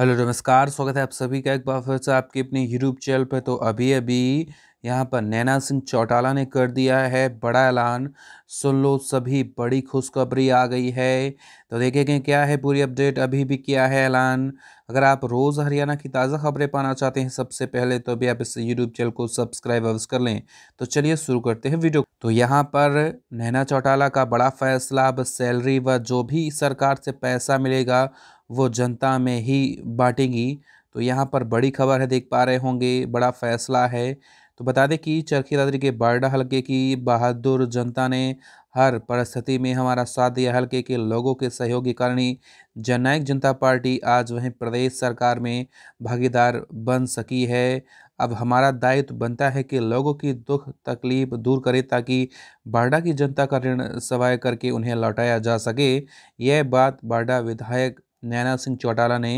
hello नमस्कार स्वागत है आप सभी का एक बार फिर से आपके अपने यूट्यूब चैनल पर तो अभी अभी यहाँ पर नैना सिंह चौटाला ने कर दिया है बड़ा ऐलान सुन लो सभी बड़ी खुशखबरी आ गई है तो देखेंगे क्या है पूरी अपडेट अभी भी किया है ऐलान अगर आप रोज़ हरियाणा की ताज़ा खबरें पाना चाहते हैं सबसे पहले तो अभी आप इस यूट्यूब चैनल को सब्सक्राइब अवश्य कर लें तो चलिए शुरू करते हैं वीडियो तो यहाँ पर नैना चौटाला का बड़ा फैसला अब सैलरी व जो भी सरकार से पैसा मिलेगा वो जनता में ही बाँटेंगी तो यहाँ पर बड़ी खबर है देख पा रहे होंगे बड़ा फैसला है तो बता दें कि चरखी दादरी के बारडा हल्के की बहादुर जनता ने हर परिस्थिति में हमारा साथ दिया हल्के के लोगों के सहयोगी कारण ही जननायक जनता पार्टी आज वहीं प्रदेश सरकार में भागीदार बन सकी है अब हमारा दायित्व बनता है कि लोगों की दुख तकलीफ दूर करें ताकि बारडा की जनता का ऋण सवाए करके उन्हें लौटाया जा सके यह बात बारडा विधायक नैना सिंह चौटाला ने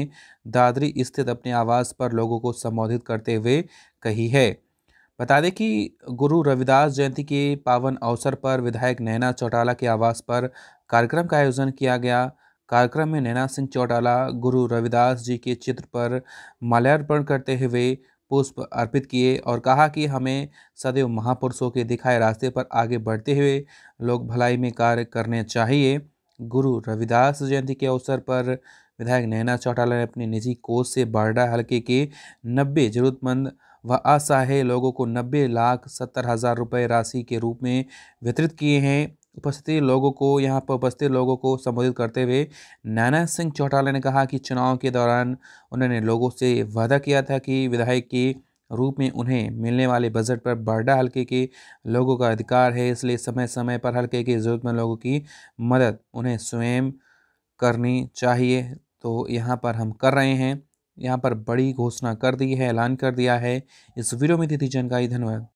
दादरी स्थित अपने आवास पर लोगों को संबोधित करते हुए कही है बता दें कि गुरु रविदास जयंती के पावन अवसर पर विधायक नैना चौटाला के आवास पर कार्यक्रम का आयोजन किया गया कार्यक्रम में नैना सिंह चौटाला गुरु रविदास जी के चित्र पर माल्यार्पण करते हुए पुष्प अर्पित किए और कहा कि हमें सदैव महापुरुषों के दिखाए रास्ते पर आगे बढ़ते हुए लोग भलाई में कार्य करने चाहिए गुरु रविदास जयंती के अवसर पर विधायक नैना चौटाला ने अपने निजी कोष से बारडा हल्के के नब्बे जरूरतमंद व असहाय लोगों को नब्बे लाख सत्तर हज़ार रुपये राशि के रूप में वितरित किए हैं उपस्थित लोगों को यहाँ पर उपस्थित लोगों को संबोधित करते हुए नैना सिंह चौटाला ने कहा कि चुनाव के दौरान उन्होंने लोगों से वादा किया था कि विधायक की रूप में उन्हें मिलने वाले बजट पर बरडा हल्के के लोगों का अधिकार है इसलिए समय समय पर हल्के के ज़रूरतमंद लोगों की मदद उन्हें स्वयं करनी चाहिए तो यहाँ पर हम कर रहे हैं यहाँ पर बड़ी घोषणा कर दी है ऐलान कर दिया है इस वीडियो में दी थी जानकारी धन्यवाद